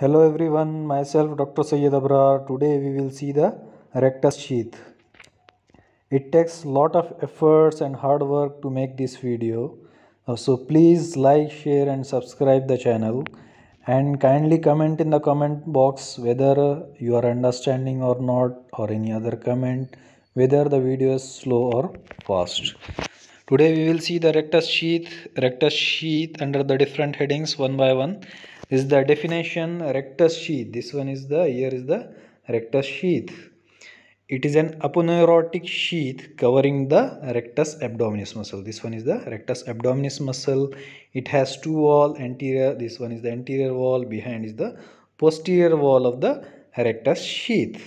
Hello everyone, myself Dr. Sayyed Abrar. Today we will see the rectus sheath. It takes lot of efforts and hard work to make this video. Uh, so please like, share and subscribe the channel and kindly comment in the comment box whether uh, you are understanding or not or any other comment whether the video is slow or fast. Today we will see the rectus sheath, rectus sheath under the different headings one by one. This is the definition rectus sheath. This one is the, here is the rectus sheath. It is an aponeurotic sheath covering the rectus abdominis muscle. This one is the rectus abdominis muscle. It has two wall anterior. This one is the anterior wall. Behind is the posterior wall of the rectus sheath.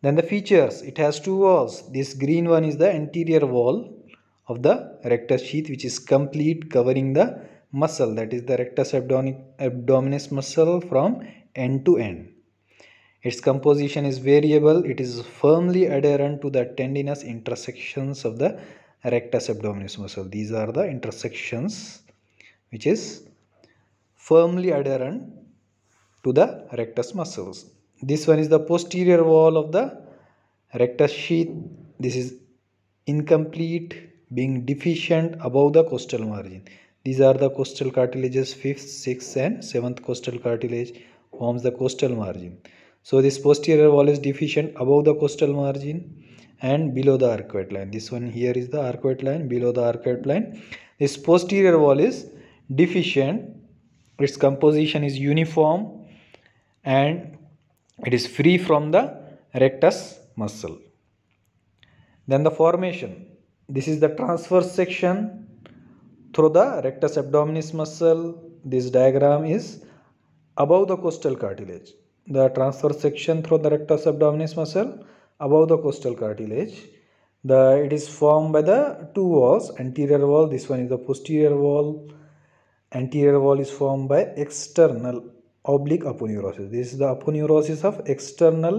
Then the features. It has two walls. This green one is the anterior wall of the rectus sheath which is complete covering the muscle that is the rectus abdominis muscle from end to end. Its composition is variable. It is firmly adherent to the tendinous intersections of the rectus abdominis muscle. These are the intersections which is firmly adherent to the rectus muscles. This one is the posterior wall of the rectus sheath. This is incomplete being deficient above the costal margin. These are the costal cartilages 5th, 6th and 7th costal cartilage forms the costal margin. So this posterior wall is deficient above the costal margin and below the arcuate line. This one here is the arcuate line, below the arcuate line. This posterior wall is deficient. Its composition is uniform and it is free from the rectus muscle. Then the formation this is the transverse section through the rectus abdominis muscle this diagram is above the costal cartilage the transverse section through the rectus abdominis muscle above the costal cartilage the it is formed by the two walls anterior wall this one is the posterior wall anterior wall is formed by external oblique aponeurosis this is the aponeurosis of external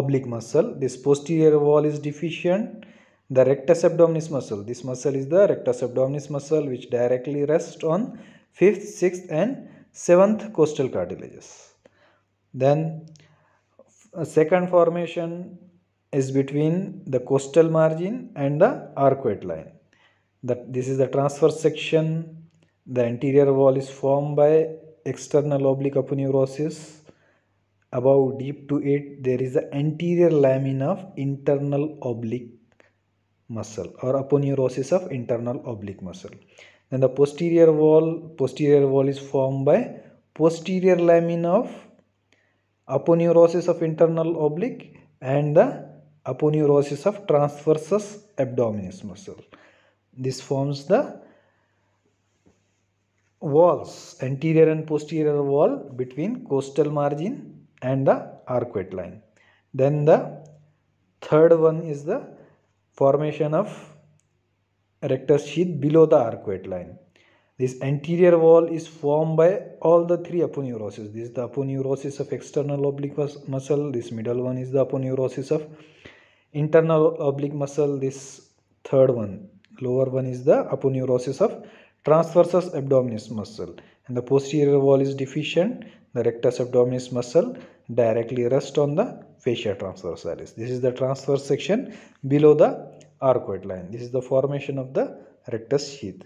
oblique muscle this posterior wall is deficient the rectus abdominis muscle. This muscle is the rectus abdominis muscle which directly rests on 5th, 6th and 7th costal cartilages. Then second formation is between the costal margin and the arcuate line. That this is the transverse section. The anterior wall is formed by external oblique aponeurosis. Above deep to it there is the anterior lamina of internal oblique muscle or aponeurosis of internal oblique muscle. Then the posterior wall, posterior wall is formed by posterior lamina of aponeurosis of internal oblique and the aponeurosis of transversus abdominis muscle. This forms the walls, anterior and posterior wall between costal margin and the arcuate line. Then the third one is the formation of rectus sheath below the arcuate line. This anterior wall is formed by all the three aponeuroses. This is the aponeurosis of external oblique muscle. This middle one is the aponeurosis of internal oblique muscle. This third one, lower one is the aponeurosis of transversus abdominis muscle. And the posterior wall is deficient. The rectus abdominis muscle directly rest on the fascia transversalis. This is the transverse section below the arcuate line. This is the formation of the rectus sheath.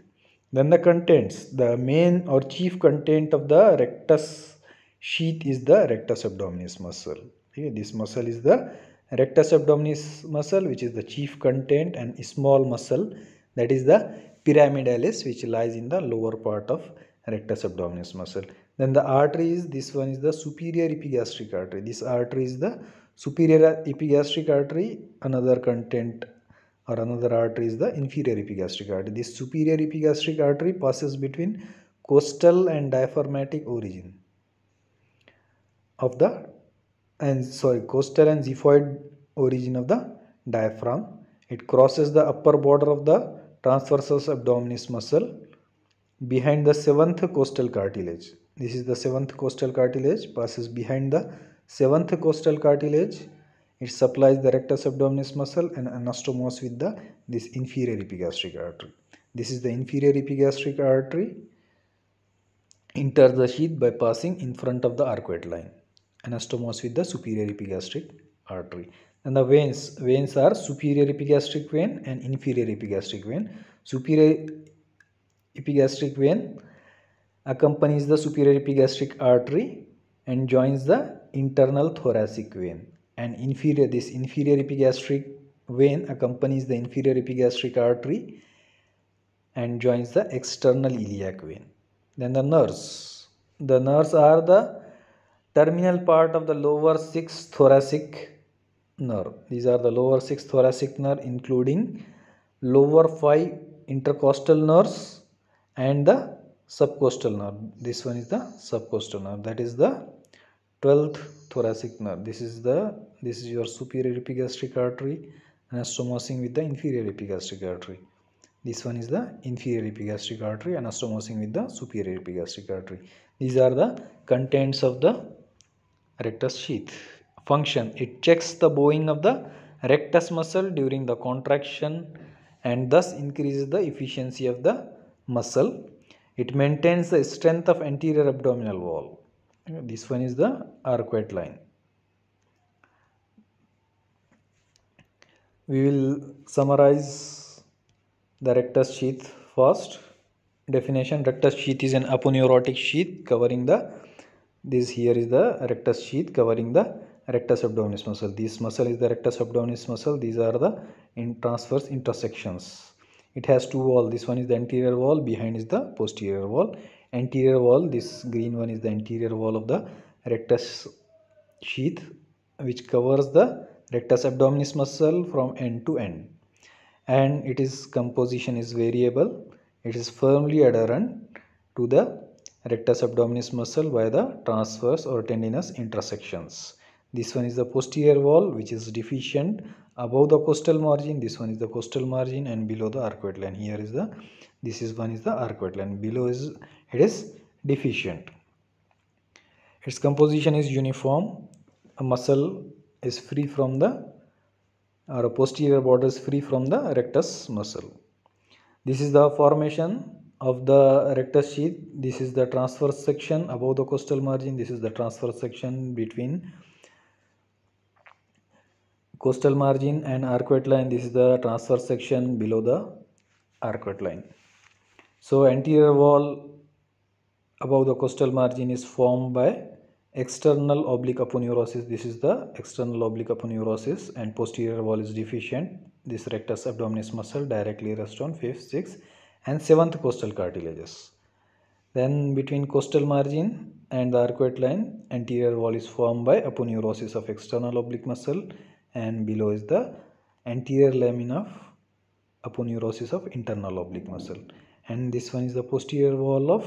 Then the contents, the main or chief content of the rectus sheath is the rectus abdominis muscle. Okay, this muscle is the rectus abdominis muscle which is the chief content and small muscle that is the pyramidalis which lies in the lower part of rectus abdominis muscle. Then the artery is, this one is the superior epigastric artery. This artery is the superior epigastric artery. Another content or another artery is the inferior epigastric artery. This superior epigastric artery passes between costal and diaphragmatic origin of the and sorry costal and xiphoid origin of the diaphragm. It crosses the upper border of the transversus abdominis muscle behind the seventh costal cartilage. This is the seventh costal cartilage, passes behind the seventh costal cartilage. It supplies the rectus abdominis muscle and anastomos with the this inferior epigastric artery. This is the inferior epigastric artery. Enters the sheath by passing in front of the arcuate line. Anastomos with the superior epigastric artery. And the veins, veins are superior epigastric vein and inferior epigastric vein. Superior epigastric vein accompanies the superior epigastric artery and joins the internal thoracic vein and inferior this inferior epigastric vein accompanies the inferior epigastric artery and joins the external iliac vein then the nerves the nerves are the terminal part of the lower sixth thoracic nerve these are the lower sixth thoracic nerve including lower five intercostal nerves and the subcostal nerve this one is the subcostal nerve that is the 12th thoracic nerve this is the this is your superior epigastric artery and anastomosing with the inferior epigastric artery this one is the inferior epigastric artery and anastomosing with the superior epigastric artery these are the contents of the rectus sheath function it checks the bowing of the rectus muscle during the contraction and thus increases the efficiency of the muscle it maintains the strength of anterior abdominal wall. This one is the arcuate line. We will summarize the rectus sheath first. Definition rectus sheath is an aponeurotic sheath covering the this here is the rectus sheath covering the rectus abdominis muscle. This muscle is the rectus abdominis muscle. These are the in transverse intersections it has two wall this one is the anterior wall behind is the posterior wall anterior wall this green one is the anterior wall of the rectus sheath which covers the rectus abdominis muscle from end to end and it is composition is variable it is firmly adherent to the rectus abdominis muscle by the transverse or tendinous intersections this one is the posterior wall which is deficient above the costal margin. This one is the costal margin and below the arcuate line. Here is the, this is one is the arcuate line. Below is, it is deficient. Its composition is uniform. A muscle is free from the, or a posterior border is free from the rectus muscle. This is the formation of the rectus sheath. This is the transverse section above the costal margin. This is the transverse section between coastal margin and arcuate line this is the transverse section below the arcuate line so anterior wall above the coastal margin is formed by external oblique aponeurosis this is the external oblique aponeurosis and posterior wall is deficient this rectus abdominis muscle directly rests on fifth sixth and seventh coastal cartilages then between coastal margin and the arcuate line anterior wall is formed by aponeurosis of external oblique muscle and below is the anterior lamina of aponeurosis of internal oblique muscle and this one is the posterior wall of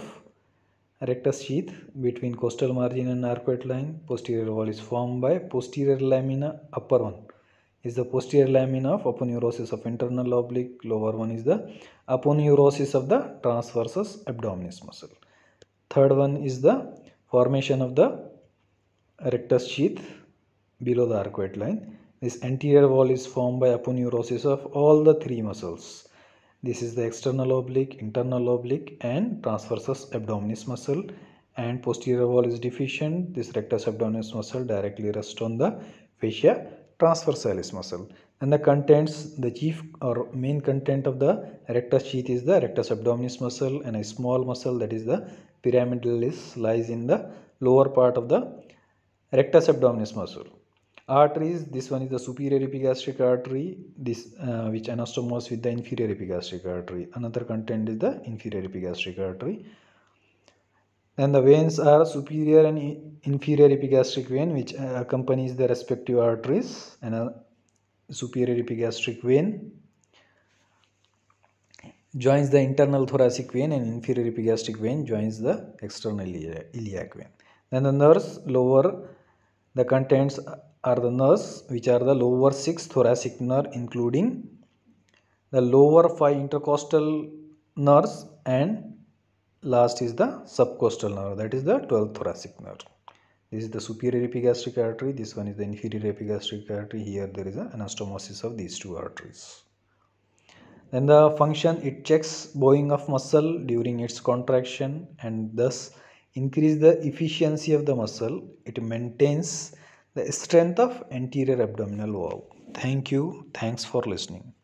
rectus sheath between costal margin and arcuate line posterior wall is formed by posterior lamina upper one is the posterior lamina of aponeurosis of internal oblique lower one is the aponeurosis of the transversus abdominis muscle third one is the formation of the rectus sheath below the arcuate line this anterior wall is formed by aponeurosis of all the three muscles. This is the external oblique, internal oblique and transversus abdominis muscle and posterior wall is deficient. This rectus abdominis muscle directly rests on the fascia transversalis muscle. And the contents, the chief or main content of the rectus sheath is the rectus abdominis muscle and a small muscle that is the pyramidalis lies in the lower part of the rectus abdominis muscle arteries this one is the superior epigastric artery this uh, which anastomoses with the inferior epigastric artery another content is the inferior epigastric artery then the veins are superior and inferior epigastric vein which uh, accompanies the respective arteries and a superior epigastric vein joins the internal thoracic vein and inferior epigastric vein joins the external iliac vein. Then the nerves lower the contents are the nerves which are the lower six thoracic nerve including the lower five intercostal nerves and last is the subcostal nerve that is the 12th thoracic nerve this is the superior epigastric artery this one is the inferior epigastric artery here there is an anastomosis of these two arteries then the function it checks bowing of muscle during its contraction and thus increase the efficiency of the muscle it maintains the strength of anterior abdominal wall. Thank you. Thanks for listening.